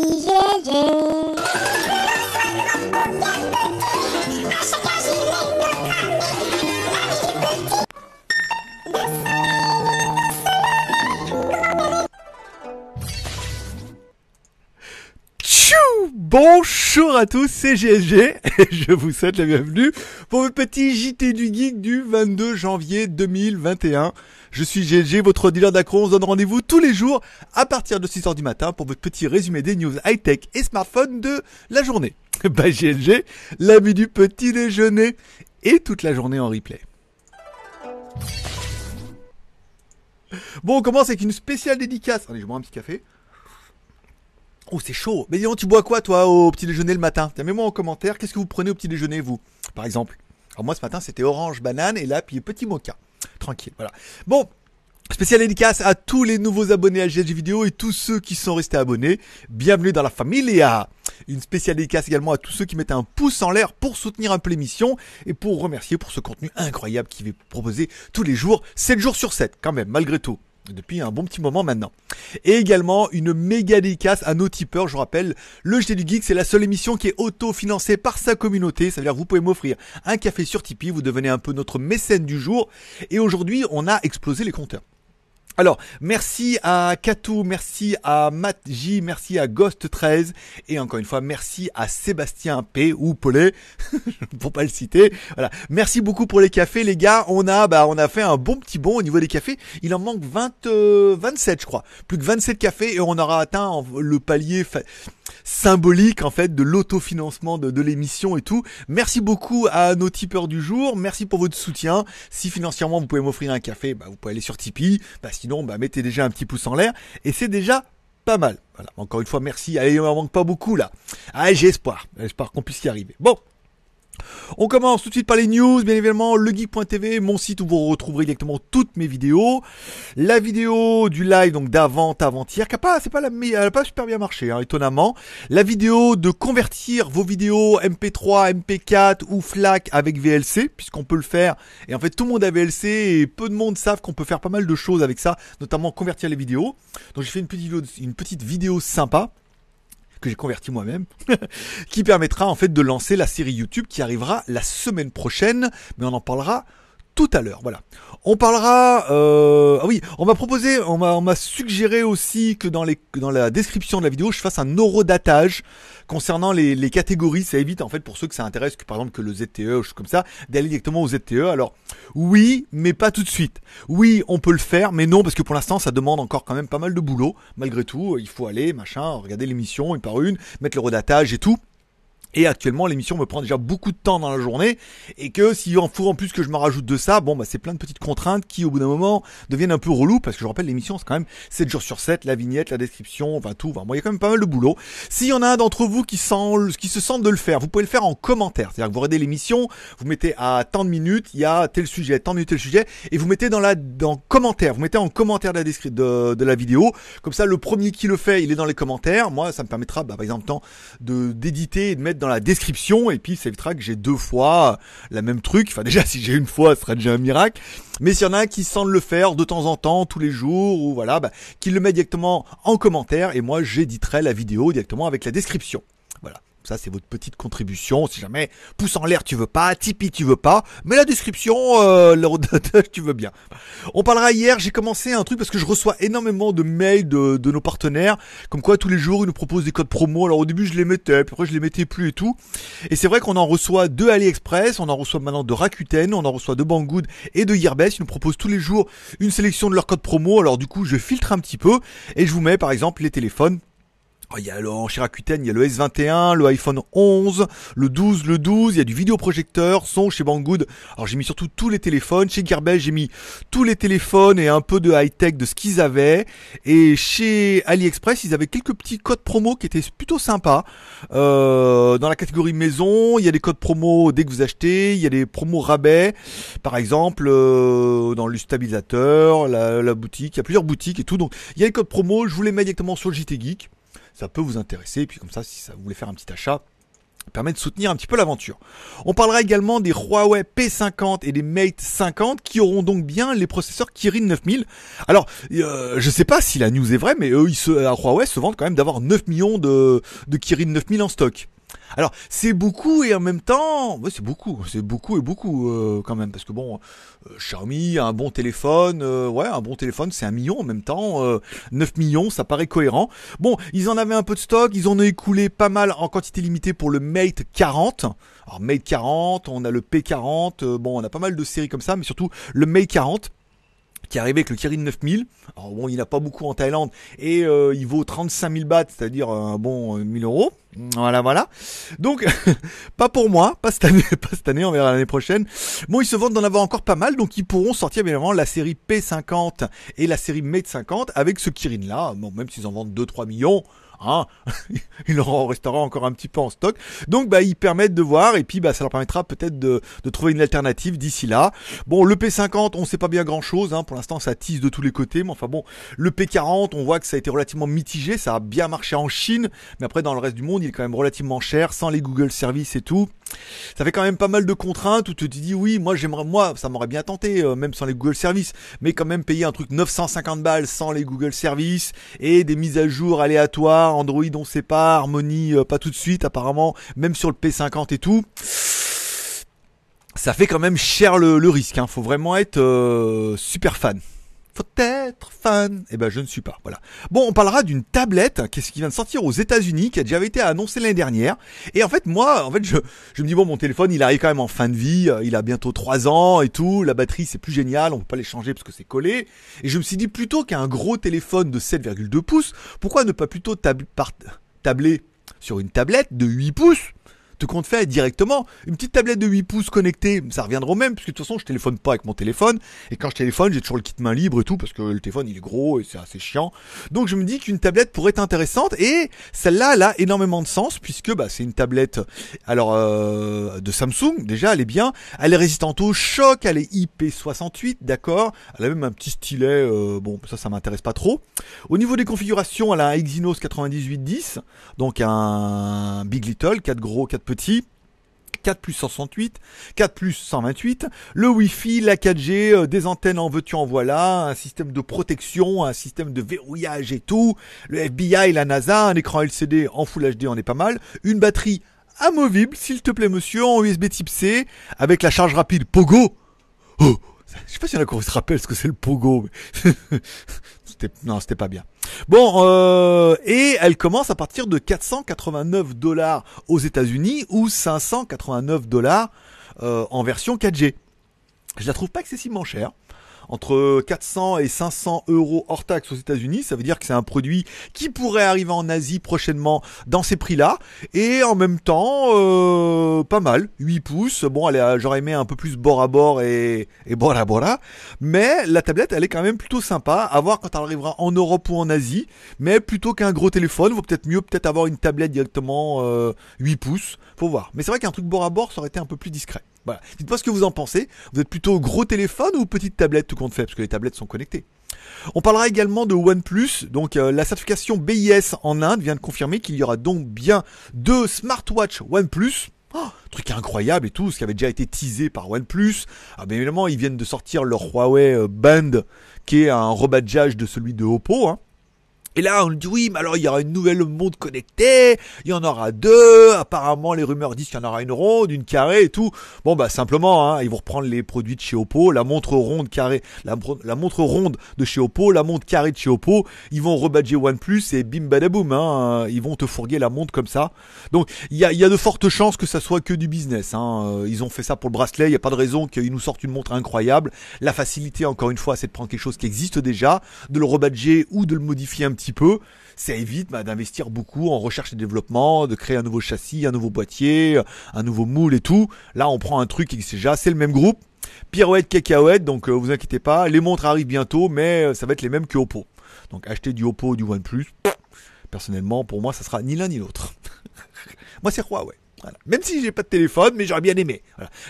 yeah, yeah. Bonjour à tous, c'est GSG et je vous souhaite la bienvenue pour votre petit JT du Geek du 22 janvier 2021. Je suis GSG, votre dealer d'accro. On se donne rendez-vous tous les jours à partir de 6h du matin pour votre petit résumé des news high-tech et smartphone de la journée. Bah la l'ami du petit déjeuner et toute la journée en replay. Bon, on commence avec une spéciale dédicace. Allez, je bois un petit café. Oh, c'est chaud. Mais dis-donc, tu bois quoi, toi, au petit déjeuner le matin Mets-moi en commentaire, qu'est-ce que vous prenez au petit déjeuner, vous, par exemple Alors, moi, ce matin, c'était orange, banane, et là, puis petit mocha. Tranquille, voilà. Bon, Spécial dédicace à tous les nouveaux abonnés à GLG Vidéo et tous ceux qui sont restés abonnés. Bienvenue dans la famille et à Une spéciale dédicace également à tous ceux qui mettent un pouce en l'air pour soutenir un peu l'émission et pour remercier pour ce contenu incroyable qui est proposé tous les jours, 7 jours sur 7 quand même, malgré tout depuis un bon petit moment maintenant. Et également une méga dédicace à nos tipeurs, je vous rappelle, le JT du Geek, c'est la seule émission qui est auto-financée par sa communauté, cest à dire vous pouvez m'offrir un café sur Tipeee, vous devenez un peu notre mécène du jour, et aujourd'hui on a explosé les compteurs. Alors, merci à Katou, merci à Matt J, merci à Ghost13 et encore une fois, merci à Sébastien P ou Paulet pour pas le citer. Voilà. Merci beaucoup pour les cafés les gars. On a bah on a fait un bon petit bond au niveau des cafés. Il en manque 20 27 euh, je crois. Plus que 27 cafés et on aura atteint le palier symbolique en fait de l'autofinancement de, l'émission et tout. Merci beaucoup à nos tipeurs du jour. Merci pour votre soutien. Si financièrement vous pouvez m'offrir un café, bah, vous pouvez aller sur Tipeee. Bah, Sinon, bah, mettez déjà un petit pouce en l'air et c'est déjà pas mal. Encore une fois, merci. Allez, il me manque pas beaucoup là. Allez, j'ai espoir. J'espère qu'on puisse y arriver. Bon. On commence tout de suite par les news, bien évidemment, legeek.tv, mon site où vous retrouverez directement toutes mes vidéos. La vidéo du live, donc d'avant, avant-hier, qui a pas, c'est pas la meilleure, pas super bien marché, hein, étonnamment. La vidéo de convertir vos vidéos MP3, MP4 ou FLAC avec VLC, puisqu'on peut le faire. Et en fait, tout le monde a VLC et peu de monde savent qu'on peut faire pas mal de choses avec ça, notamment convertir les vidéos. Donc j'ai fait une petite vidéo sympa que j'ai converti moi-même, qui permettra en fait de lancer la série YouTube qui arrivera la semaine prochaine, mais on en parlera tout à l'heure. Voilà. On parlera. Euh, ah oui, on m'a proposé, on m'a suggéré aussi que dans, les, dans la description de la vidéo, je fasse un eurodatage concernant les, catégories. Ça évite en fait pour ceux que ça intéresse, que par exemple que le ZTE ou choses comme ça, d'aller directement au ZTE. Alors oui, mais pas tout de suite. Oui, on peut le faire, mais non parce que pour l'instant, ça demande encore quand même pas mal de boulot. Malgré tout, il faut aller machin, regarder l'émission une par une, mettre le l'eurodatage et tout. Et actuellement, l'émission me prend déjà beaucoup de temps dans la journée, et que si en en plus que je me rajoute de ça, bon, bah, c'est plein de petites contraintes qui, au bout d'un moment, deviennent un peu relou, parce que je rappelle, l'émission, c'est quand même 7 jours sur 7, la vignette, la description, enfin tout, enfin, bon, il y a quand même pas mal de boulot. S'il y en a un d'entre vous qui sent, qui se sent de le faire, vous pouvez le faire en commentaire, c'est-à-dire que vous regardez l'émission, vous mettez à tant de minutes, il y a tel sujet, tant de minutes, tel sujet, et vous mettez dans la, dans commentaire, vous mettez en commentaire de la de, la vidéo, comme ça, le premier qui le fait, il est dans les commentaires, moi, ça me permettra, bah, par exemple, d'éditer et de mettre dans la description. Et puis c'est évitera que j'ai deux fois la même truc. Enfin déjà si j'ai une fois, ce serait déjà un miracle. Mais s'il y en a qui semblent le faire de temps en temps, tous les jours, ou voilà, bah, le met directement en commentaire. Et moi j'éditerai la vidéo directement avec la description. Voilà. Ça, c'est votre petite contribution. Si jamais pouce en l'air, tu veux pas, Tipeee, tu veux pas, mais la description, euh, tu veux bien. On parlera hier. J'ai commencé un truc parce que je reçois énormément de mails de, nos partenaires, comme quoi tous les jours ils nous proposent des codes promo. Alors au début, je les mettais, puis après je les mettais plus et tout. Et c'est vrai qu'on en reçoit de AliExpress, on en reçoit maintenant de Rakuten, on en reçoit de Banggood et de Gearbest, Ils nous proposent tous les jours une sélection de leurs codes promo. Alors du coup, je filtre un petit peu et je vous mets par exemple les téléphones Oh, il y a le, en il y a le S21, le iPhone 11, le 12, le 12, il y a du vidéoprojecteur, son chez Banggood. Alors j'ai mis surtout tous les téléphones. Chez GearBest, j'ai mis tous les téléphones et un peu de high-tech de ce qu'ils avaient. Et chez AliExpress, ils avaient quelques petits codes promo qui étaient plutôt sympas. Euh, dans la catégorie maison, il y a des codes promo dès que vous achetez, il y a des promos rabais. Par exemple, euh, dans le stabilisateur, la, la boutique, il y a plusieurs boutiques et tout. Donc il y a les codes promo, je vous les mets directement sur le JT Geek ça peut vous intéresser. Et puis comme ça, si ça vous voulez faire un petit achat, permet de soutenir un petit peu l'aventure. On parlera également des Huawei P50 et des Mate 50 qui auront donc bien les processeurs Kirin 9000. Alors, je euh, je sais pas si la news est vraie, mais eux, se, à euh, Huawei se vendent quand même d'avoir 9 millions de, de Kirin 9000 en stock. Alors, c'est beaucoup et en même temps, ouais, c'est beaucoup, c'est beaucoup et beaucoup euh, quand même, parce que bon, euh, Xiaomi a un bon téléphone, euh, ouais, un bon téléphone, c'est un million en même temps, 9 millions, ça paraît cohérent. Bon, ils en avaient un peu de stock, ils en ont écoulé pas mal en quantité limitée pour le Mate 40. Alors Mate 40, on a le P40, bon, on a pas mal de séries comme ça, mais surtout le Mate 40 qui est arrivé avec le Kirin 9000. Alors bon, il n'a pas beaucoup en Thaïlande et euh, il vaut 35 000 bahts, c'est-à-dire un bon 1000 euh, euros. Voilà, voilà. Donc, pas pour moi, pas cette année, pas cette année, on verra l'année prochaine. Bon, ils se vendent d'en avoir encore pas mal, donc ils pourront sortir bien évidemment la série P50 et la série Mate 50 avec ce Kirin là. Bon, même s'ils en vendent 2-3 millions, Hein il en restera encore un petit peu en stock. Donc bah ils permettent de voir et puis bah ça leur permettra peut-être de, de trouver une alternative d'ici là. Bon le P50 on sait pas bien grand chose hein. pour l'instant ça tisse de tous les côtés mais enfin bon le P40 on voit que ça a été relativement mitigé, ça a bien marché en Chine mais après dans le reste du monde il est quand même relativement cher sans les Google Services et tout. Ça fait quand même pas mal de contraintes où tu te dis oui moi j'aimerais moi ça m'aurait bien tenté euh, même sans les Google Services mais quand même payer un truc 950 balles sans les Google Services et des mises à jour aléatoires Android on sait pas, Harmony euh, pas tout de suite apparemment, même sur le P50 et tout. Ça fait quand même cher le, risque, hein. faut vraiment être euh, super fan faut être fan. Eh ben, je ne suis pas. Voilà. Bon, on parlera d'une tablette qui, qui vient de sortir aux États-Unis, qui a déjà été annoncée l'année dernière. Et en fait, moi, en fait, je, me dis bon, mon téléphone, il arrive quand même en fin de vie. Euh, il a bientôt trois ans et tout. La batterie, c'est plus génial. On peut pas les changer parce que c'est collé. Et je me suis dit plutôt qu'un gros téléphone de 7,2 pouces, pourquoi ne pas plutôt tabler sur une tablette de 8 pouces te compte fait directement. Une petite tablette de 8 pouces connectée, ça reviendra au même, puisque de toute façon, je téléphone pas avec mon téléphone. Et quand je téléphone, j'ai toujours le kit main libre et tout, parce que le téléphone, il est gros et c'est assez chiant. Donc, je me dis qu'une tablette pourrait être intéressante. Et celle-là, elle a énormément de sens, puisque bah, c'est une tablette alors euh, de Samsung. Déjà, elle est bien. Elle est résistante au choc. Elle est IP68, d'accord. Elle a même un petit stylet. Euh, bon, ça, ça m'intéresse pas trop. Au niveau des configurations, elle a un Exynos 9810, donc un Big Little, 4 gros, 4 petit. 4 plus 168, 4 plus 128, le Wi-Fi, la 4G, euh, des antennes en veux-tu en voilà, un système de protection, un système de verrouillage et tout, le FBI, la NASA, un écran LCD en Full HD, on est pas mal, une batterie amovible, s'il te plaît monsieur, en USB type C, avec la charge rapide Pogo. Oh, je sais pas si on a se rappelle ce que c'est le Pogo. non, c'était pas bien. Bon, euh, et elle commence à partir de 489 dollars aux États-Unis ou 589 dollars euh, en version 4G. Je la trouve pas excessivement chère entre 400 et 500 euros hors taxe aux États-Unis. Ça veut dire que c'est un produit qui pourrait arriver en Asie prochainement dans ces prix-là. Et en même temps, euh, pas mal, 8 pouces. Bon, j'aurais aimé un peu plus bord à bord et, et bora bora. Mais la tablette, elle est quand même plutôt sympa à voir quand elle arrivera en Europe ou en Asie. Mais plutôt qu'un gros téléphone, vaut peut-être mieux peut-être avoir une tablette directement euh, 8 pouces. Faut voir. Mais c'est vrai qu'un truc bord à bord, ça aurait été un peu plus discret. Voilà. Dites-moi ce que vous en pensez. Vous êtes plutôt gros téléphone ou petite tablette tout compte fait, parce que les tablettes sont connectées. On parlera également de OnePlus. Donc euh, la certification BIS en Inde vient de confirmer qu'il y aura donc bien deux smartwatch OnePlus. Oh, truc incroyable et tout, ce qui avait déjà été teasé par OnePlus. Ah, bien évidemment, ils viennent de sortir leur Huawei euh, Band, qui est un rebadgeage de celui de Oppo. Hein. Et là, on dit oui, mais alors il y aura une nouvelle montre connectée, il y en aura deux, apparemment les rumeurs disent qu'il y en aura une ronde, une carrée et tout. Bon bah simplement, hein, ils vont reprendre les produits de chez Oppo, la montre ronde carrée, la, montre ronde de chez Oppo, la montre carrée de chez Oppo, ils vont rebadger OnePlus et bim badaboum, hein, ils vont te fourguer la montre comme ça. Donc il y a, de fortes chances que ça soit que du business. Hein. Euh, ils ont fait ça pour le bracelet, il n'y a pas de raison qu'ils nous sortent une montre incroyable. La facilité, encore une fois, c'est de prendre quelque chose qui existe déjà, de le rebadger ou de le modifier un petit petit peu, ça évite bah, d'investir beaucoup en recherche et développement, de créer un nouveau châssis, un nouveau boîtier, un nouveau moule et tout. Là, on prend un truc qui c'est déjà, c'est le même groupe. Pirouette, cacahuète, donc euh, vous inquiétez pas, les montres arrivent bientôt, mais euh, ça va être les mêmes que Oppo. Donc acheter du Oppo ou du OnePlus, personnellement, pour moi, ça sera ni l'un ni l'autre. moi, c'est Huawei. Même si j'ai pas de téléphone, mais j'aurais bien aimé.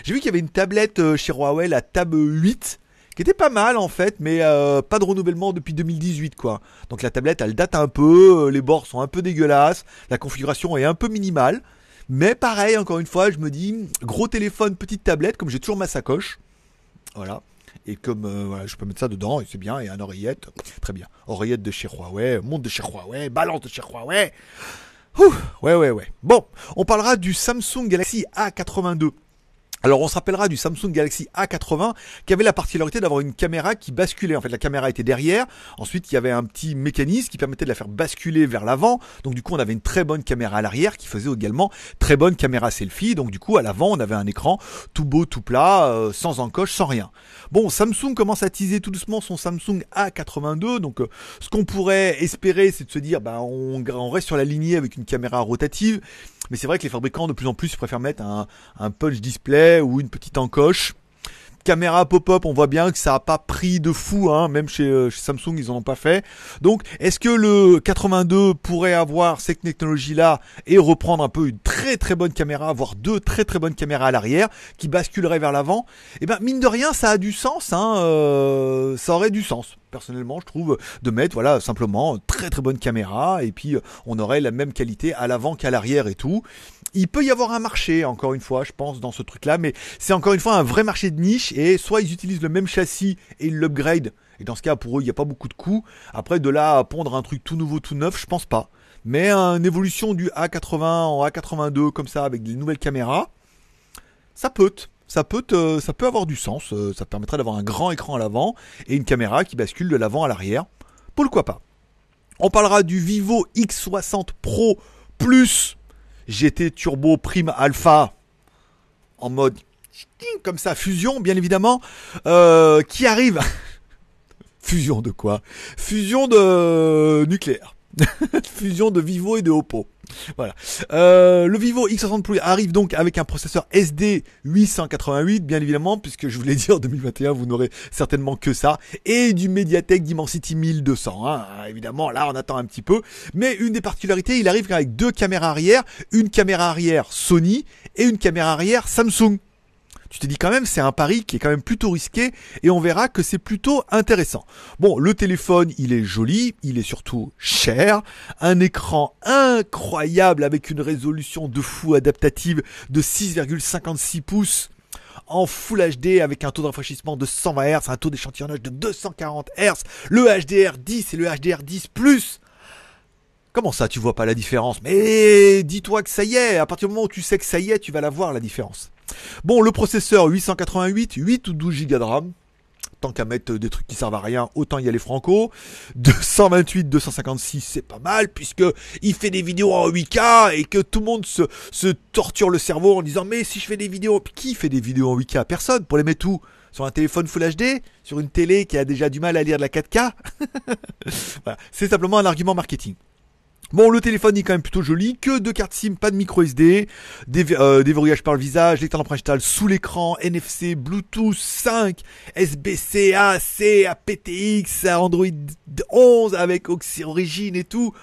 J'ai vu qu'il y avait une tablette euh, chez Huawei, la Tab 8, qui était pas mal en fait, mais euh, pas de renouvellement depuis 2018 quoi. Donc la tablette elle date un peu, euh, les bords sont un peu dégueulasses, la configuration est un peu minimale, mais pareil encore une fois, je me dis gros téléphone, petite tablette, comme j'ai toujours ma sacoche, voilà. Et comme euh, voilà, je peux mettre ça dedans, et c'est bien, et un oreillette, très bien. Oreillette de chez Huawei, montre de chez Huawei, balance de chez Huawei. Ouh, ouais, ouais, ouais. Bon, on parlera du Samsung Galaxy A82 alors on se rappellera du Samsung Galaxy A80 qui avait la particularité d'avoir une caméra qui basculait. En fait, la caméra était derrière. Ensuite, il y avait un petit mécanisme qui permettait de la faire basculer vers l'avant. Donc du coup, on avait une très bonne caméra à l'arrière qui faisait également très bonne caméra selfie. Donc du coup, à l'avant, on avait un écran tout beau, tout plat, euh, sans encoche, sans rien. Bon, Samsung commence à teaser tout doucement son Samsung A82. Donc euh, ce qu'on pourrait espérer, c'est de se dire, bah, on, on reste sur la lignée avec une caméra rotative. Mais c'est vrai que les fabricants de plus en plus préfèrent mettre un, punch display ou une petite encoche caméra pop-up, on voit bien que ça n'a pas pris de fou, hein. même euh, chez, Samsung ils en ont pas fait. Donc est-ce que le 82 pourrait avoir cette technologie là et reprendre un peu une très très bonne caméra, voire deux très très bonnes caméras à l'arrière qui basculeraient vers l'avant Eh ben mine de rien ça a du sens, hein, euh, ça aurait du sens personnellement je trouve de mettre voilà simplement très très bonne caméra et puis euh, on aurait la même qualité à l'avant qu'à l'arrière et tout il peut y avoir un marché, encore une fois, je pense, dans ce truc-là, mais c'est encore une fois un vrai marché de niche, et soit ils utilisent le même châssis et ils l'upgrade, et dans ce cas, pour eux, il n'y a pas beaucoup de coûts. Après, de là à pondre un truc tout nouveau, tout neuf, je pense pas. Mais une évolution du A80 en A82, comme ça, avec des nouvelles caméras, ça peut. Ça peut, euh, ça peut avoir du sens, euh, ça permettrait d'avoir un grand écran à l'avant et une caméra qui bascule de l'avant à l'arrière. Pourquoi pas On parlera du Vivo X60 Pro Plus GT Turbo Prime Alpha en mode comme ça, fusion, bien évidemment, euh, qui arrive. fusion de quoi Fusion de nucléaire. Fusion de Vivo et de Oppo. Voilà. Euh, le Vivo X60 Plus arrive donc avec un processeur SD 888, bien évidemment, puisque je vous l'ai dit en 2021, vous n'aurez certainement que ça, et du Mediatek Dimensity 1200. Hein. Ah, évidemment, là, on attend un petit peu. Mais une des particularités, il arrive avec deux caméras arrière, une caméra arrière Sony et une caméra arrière Samsung tu t'es dit quand même c'est un pari qui est quand même plutôt risqué et on verra que c'est plutôt intéressant. Bon, le téléphone, il est joli, il est surtout cher, un écran incroyable avec une résolution de fou adaptative de 6,56 pouces en Full HD avec un taux de rafraîchissement de 120 Hz, un taux d'échantillonnage de 240 Hz, le HDR 10 et le HDR 10 ⁇ Comment ça, tu vois pas la différence Mais dis-toi que ça y est, à partir du moment où tu sais que ça y est, tu vas la voir la différence. Bon, le processeur 888, 8 ou 12 Go de RAM. Tant qu'à mettre des trucs qui servent à rien, autant y aller franco. 228, 256, c'est pas mal, puisque il fait des vidéos en 8K et que tout le monde se, torture le cerveau en disant Mais si je fais des vidéos. Qui fait des vidéos en 8K Personne. Pour les mettre où sur un téléphone Full HD, sur une télé qui a déjà du mal à lire de la 4K. C'est simplement un argument marketing. Bon, le téléphone est quand même plutôt joli. Que deux cartes SIM, pas de micro SD, des, euh, déverrouillage par le visage, lecteur d'empreinte digitale sous l'écran, NFC, Bluetooth 5, SBC, AAC, aptX, Android 11 avec Origin et tout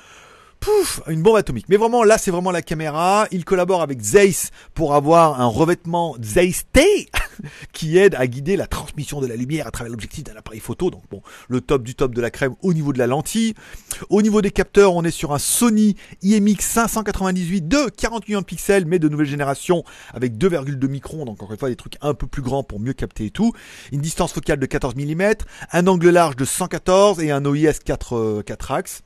pouf, une bombe atomique. Mais vraiment, là, c'est vraiment la caméra. Il collabore avec Zeiss pour avoir un revêtement Zeiss T qui aide à guider la transmission de la lumière à travers l'objectif d'un appareil photo. Donc bon, le top du top de la crème au niveau de la lentille. Au niveau des capteurs, on est sur un Sony IMX 598 de 48 millions de pixels, mais de nouvelle génération avec 2,2 microns. Donc encore une fois, des trucs un peu plus grands pour mieux capter et tout. Une distance focale de 14 mm, un angle large de 114 et un OIS 4, 4 axes.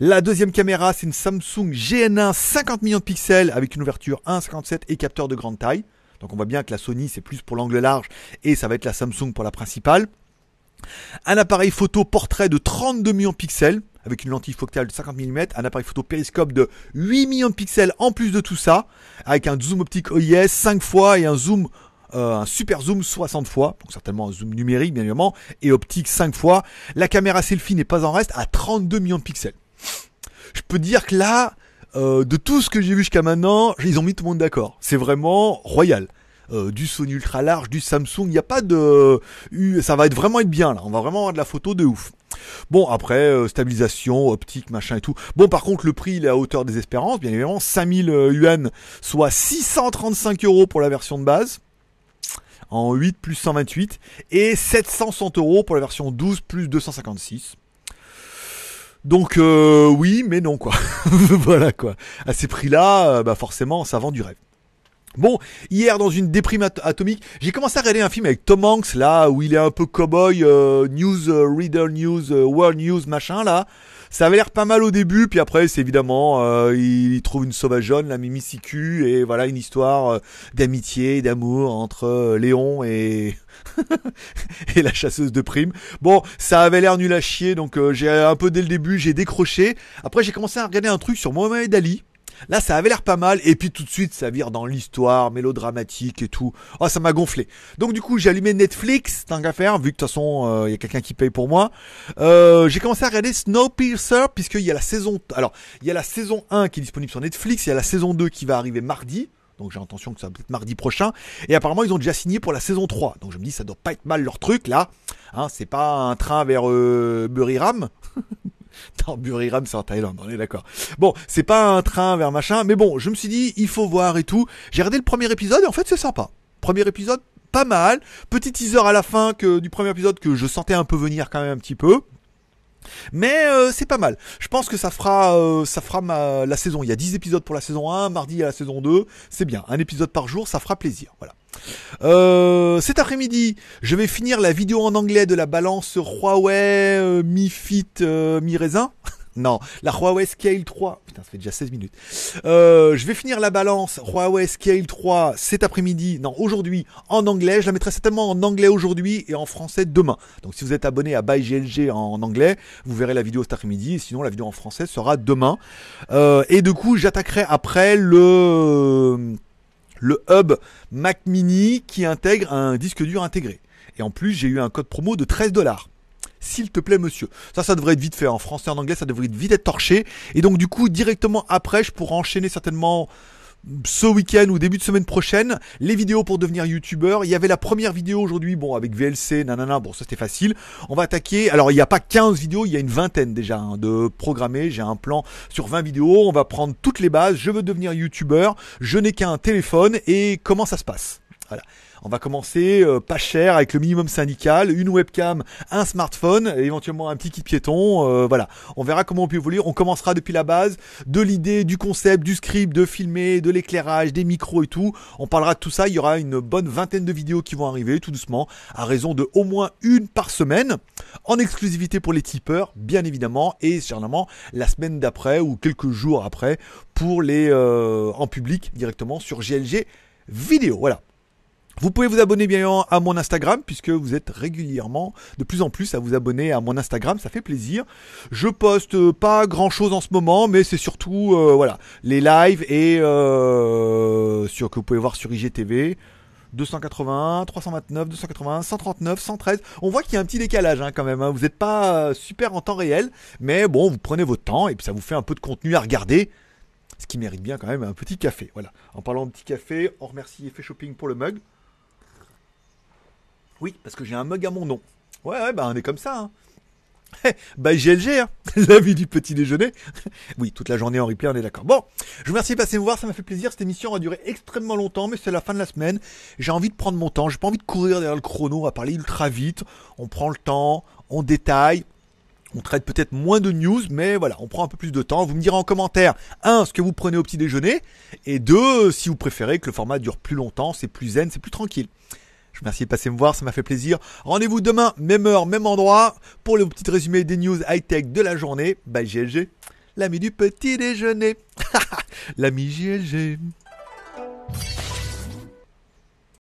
La deuxième caméra, c'est une Samsung GN1 50 millions de pixels avec une ouverture 1,57 et capteur de grande taille. Donc on voit bien que la Sony c'est plus pour l'angle large et ça va être la Samsung pour la principale. Un appareil photo portrait de 32 millions de pixels avec une lentille focale de 50 mm, un appareil photo périscope de 8 millions de pixels en plus de tout ça, avec un zoom optique OIS 5 fois et un zoom euh, un super zoom 60 fois, donc certainement un zoom numérique bien évidemment, et optique 5 fois. La caméra selfie n'est pas en reste à 32 millions de pixels. Je peux dire que là, euh, de tout ce que j'ai vu jusqu'à maintenant, ils ont mis tout le monde d'accord. C'est vraiment royal. Euh, du Sony ultra large, du Samsung, il n'y a pas de, ça va être vraiment être bien là. On va vraiment avoir de la photo de ouf. Bon après stabilisation, optique, machin et tout. Bon par contre le prix il est à hauteur des espérances, bien évidemment 5000 yuan, soit 635 euros pour la version de base en 8 plus 128 et 760 euros pour la version 12 plus 256. Donc euh, oui, mais non quoi. voilà quoi. À ces prix-là, euh, bah forcément, ça vend du rêve. Bon, hier dans une déprime atomique, j'ai commencé à regarder un film avec Tom Hanks là où il est un peu cowboy, euh, news reader news, world news machin là. Ça avait l'air pas mal au début, puis après, c'est évidemment, euh, il, trouve une sauvageonne, la Mimi et voilà, une histoire euh, d'amitié d'amour entre euh, Léon et... et la chasseuse de primes. Bon, ça avait l'air nul à chier, donc j'ai un peu dès le début, j'ai décroché. Après, j'ai commencé à regarder un truc sur Mohamed Ali. Là, ça avait l'air pas mal, et puis tout de suite, ça vire dans l'histoire, mélodramatique et tout. Oh, ça m'a gonflé. Donc du coup, j'ai allumé Netflix, tant qu'à faire, vu que de toute façon, il euh, y a quelqu'un qui paye pour moi. Euh, j'ai commencé à regarder Snowpiercer, puisqu'il y a la saison... Alors, il y a la saison 1 qui est disponible sur Netflix, il y a la saison 2 qui va arriver mardi. Donc j'ai l'intention que ça va être mardi prochain. Et apparemment, ils ont déjà signé pour la saison 3. Donc je me dis, ça doit pas être mal leur truc là. Hein, c'est pas un train vers euh, Buriram. Buriram c'est en Thaïlande, on est d'accord. Bon, c'est pas un train vers machin, mais bon, je me suis dit, il faut voir et tout. J'ai regardé le premier épisode et en fait, c'est sympa. Premier épisode, pas mal. Petit teaser à la fin que, du premier épisode que je sentais un peu venir quand même un petit peu. Mais euh, c'est pas mal. Je pense que ça fera euh, ça fera la saison. Il y a 10 épisodes pour la saison 1, mardi à la saison 2. C'est bien. Un épisode par jour, ça fera plaisir. Voilà. Euh, cet après-midi, je vais finir la vidéo en anglais de la balance Huawei euh, Mi Fit euh, Mi Raisin. non, la Huawei Scale 3. Putain, ça fait déjà 16 minutes. je vais finir la balance Huawei Scale 3 cet après-midi. Non, aujourd'hui, en anglais. Je la mettrai certainement en anglais aujourd'hui et en français demain. Donc si vous êtes abonné à ByGLG en anglais, vous verrez la vidéo cet après-midi. Sinon, la vidéo en français sera demain. et du coup, j'attaquerai après le le hub Mac Mini qui intègre un disque dur intégré. Et en plus, j'ai eu un code promo de 13 dollars. S'il te plaît, monsieur. Ça, ça devrait être vite fait. En français, en anglais, ça devrait vite être torché. Et donc, du coup, directement après, je pourrais enchaîner certainement ce week-end ou début de semaine prochaine, les vidéos pour devenir youtubeur. Il y avait la première vidéo aujourd'hui, bon, avec VLC, nanana, bon, ça c'était facile. On va attaquer, alors il n'y a pas 15 vidéos, il y a une vingtaine déjà hein, de programmés. J'ai un plan sur 20 vidéos, on va prendre toutes les bases. Je veux devenir youtubeur, je n'ai qu'un téléphone et comment ça se passe voilà. On va commencer euh, pas cher avec le minimum syndical, une webcam, un smartphone, éventuellement un petit kit piéton. Euh, voilà. On verra comment on peut évoluer. On commencera depuis la base, de l'idée, du concept, du script, de filmer, de l'éclairage, des micros et tout. On parlera de tout ça. Il y aura une bonne vingtaine de vidéos qui vont arriver tout doucement, à raison de au moins une par semaine, en exclusivité pour les tipeurs, bien évidemment, et certainement la semaine d'après ou quelques jours après pour les euh, en public directement sur GLG vidéo. Voilà. Vous pouvez vous abonner bien à mon Instagram puisque vous êtes régulièrement de plus en plus à vous abonner à mon Instagram, ça fait plaisir. Je poste euh, pas grand chose en ce moment, mais c'est surtout euh, voilà les lives et euh, sur que vous pouvez voir sur IGTV. 280, 329, 280, 139, 113. On voit qu'il y a un petit décalage hein, quand même. Hein. Vous n'êtes pas euh, super en temps réel, mais bon, vous prenez votre temps et puis ça vous fait un peu de contenu à regarder. Ce qui mérite bien quand même un petit café. Voilà. En parlant de petit café, on remercie Effet Shopping pour le mug. Oui, parce que j'ai un mug à mon nom. Ouais, ouais, bah on est comme ça. Hein. Eh, bah GLG, hein. la vie du petit déjeuner. oui, toute la journée en replay, on est d'accord. Bon, je vous remercie de passer me voir, ça m'a fait plaisir. Cette émission a duré extrêmement longtemps, mais c'est la fin de la semaine. J'ai envie de prendre mon temps, j'ai pas envie de courir derrière le chrono on va parler ultra vite. On prend le temps, on détaille. On traite peut-être moins de news, mais voilà, on prend un peu plus de temps. Vous me direz en commentaire, un, ce que vous prenez au petit déjeuner, et deux, si vous préférez que le format dure plus longtemps, c'est plus zen, c'est plus tranquille. Merci de passer me voir, ça m'a fait plaisir. Rendez-vous demain, même heure, même endroit, pour le petit résumé des news high-tech de la journée. Bye GLG, l'ami du petit déjeuner. l'ami GLG.